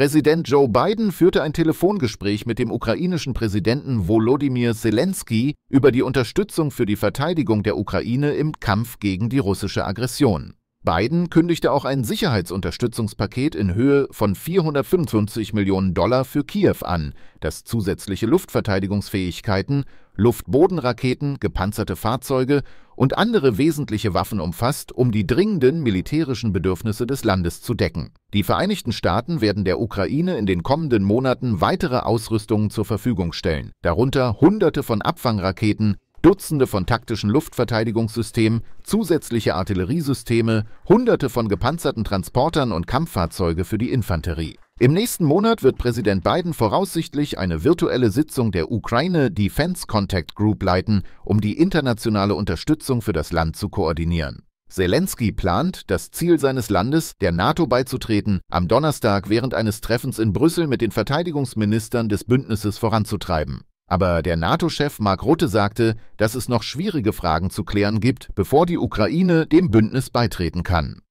Präsident Joe Biden führte ein Telefongespräch mit dem ukrainischen Präsidenten Volodymyr Zelensky über die Unterstützung für die Verteidigung der Ukraine im Kampf gegen die russische Aggression. Biden kündigte auch ein Sicherheitsunterstützungspaket in Höhe von 455 Millionen Dollar für Kiew an, das zusätzliche Luftverteidigungsfähigkeiten, Luftbodenraketen, gepanzerte Fahrzeuge und andere wesentliche Waffen umfasst, um die dringenden militärischen Bedürfnisse des Landes zu decken. Die Vereinigten Staaten werden der Ukraine in den kommenden Monaten weitere Ausrüstungen zur Verfügung stellen, darunter Hunderte von Abfangraketen, Dutzende von taktischen Luftverteidigungssystemen, zusätzliche Artilleriesysteme, Hunderte von gepanzerten Transportern und Kampffahrzeuge für die Infanterie. Im nächsten Monat wird Präsident Biden voraussichtlich eine virtuelle Sitzung der Ukraine Defense Contact Group leiten, um die internationale Unterstützung für das Land zu koordinieren. Zelensky plant, das Ziel seines Landes, der NATO beizutreten, am Donnerstag während eines Treffens in Brüssel mit den Verteidigungsministern des Bündnisses voranzutreiben. Aber der NATO-Chef Mark Rutte sagte, dass es noch schwierige Fragen zu klären gibt, bevor die Ukraine dem Bündnis beitreten kann.